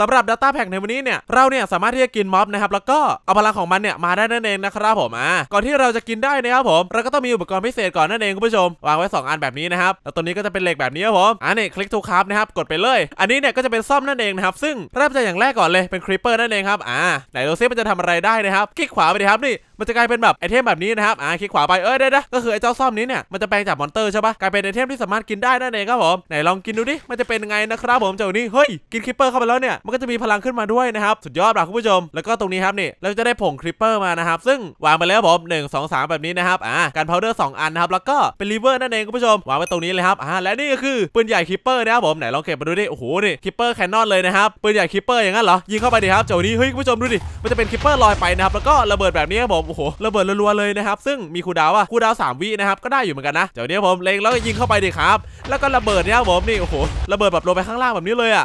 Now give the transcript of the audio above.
สำหรับ Data Pack ในวันนี้เนี่ยเราเนี่ยสามารถที่จะกินม็อบนะครับแล้วก็ เอาพลังของมันเนี่ยมาได้นั่นเองนะครับผมอ่ะก่อนที่เราจะกินได้นะครับผม เราก็ต้องมีอุปกรณ์พิเศษก่อนนั่นเองคุณผู้ชม วางไว้ 2 อันแบบนี้นะครับ แล้วตัวนี้ก็จะเป็นเหล็กแบบนี้ครับผมอ่ะเนี่ยคลิกทูคร์บนะครับกดไปเลย อันนี้เนี่ยก็จะเป็นซ่อมนั่นเองนะครับ ซึ่งเริ่มจากอย่างแรกก่อนเลยเป็นครีปเปอร์นั่นเองครับอ่าไหนโรซ่มันจะทำอะไรได้นะครับ คลิกขวาไปดีครับนี่มันจะกลายเป็นแบบไอเทมแบบนี้นะครับ อ่าคลิกขวาไป เอ้ยได้ๆก็คือ ไอเจ้าซ่อมนี้เนี่ยมันจะแปลงจากมอนเตอร์ใช่ปะกลายเป็นไอเทมที่สามารถกินได้นั่นเองครับผม ไหนลองกินดูดิ มันจะเป็นไงนะครับผมเจ้านี้ เฮ้ยกินคริปเปอร์เข้าไปแล้วเนี่ย มันก็จะมีพลังขึ้นมาด้วยนะครับ สุดยอดปัะคุณผู้ชม แล้วก็ตรงนี้ครับนี่เราจะได้ผงคริปเปอร์มานะครับ ซึ่งวางไปแล้วผม1 2 3แบบนี้นะครับอ่าการพาวเดอร์2 อันนะครับแล้วก็เป็นรีเวอร์นั่นเองคุณผู้ชมวางไว้ตรงนี้เลยครับอ่าและนี่ก็คือปืนใหญ่คริปเปอร์นะครับผมไหนลองเก็บมาดูดิโอ้โหนี่คริปเปอร์แคนนอนเลยนะครับปืนใหญ่คริปเปอร์อย่างนั้นเหรอยิงเข้าไปดิครับเจ้านี้เฮ้ยคุณผู้ชมดูดิมันจะเป็นคริปเปอร์ลอยไปนะครับแล้วก็ระเบิดแบบนี้ครับผมโอ้โห ระเบิดรัวๆเลยนะครับ ซึ่งมีคูดาวอะคูดาวสามวินะครับ ก็ได้อยู่เหมือนกันนะ เดี๋ยวนี้ผมเล็งแล้วก็ยิงเข้าไปดิครับ แล้วก็ระเบิดเนี่ยผมนี่โอ้โห ระเบิดแบบลงไปข้างล่างแบบนี้เลยอะ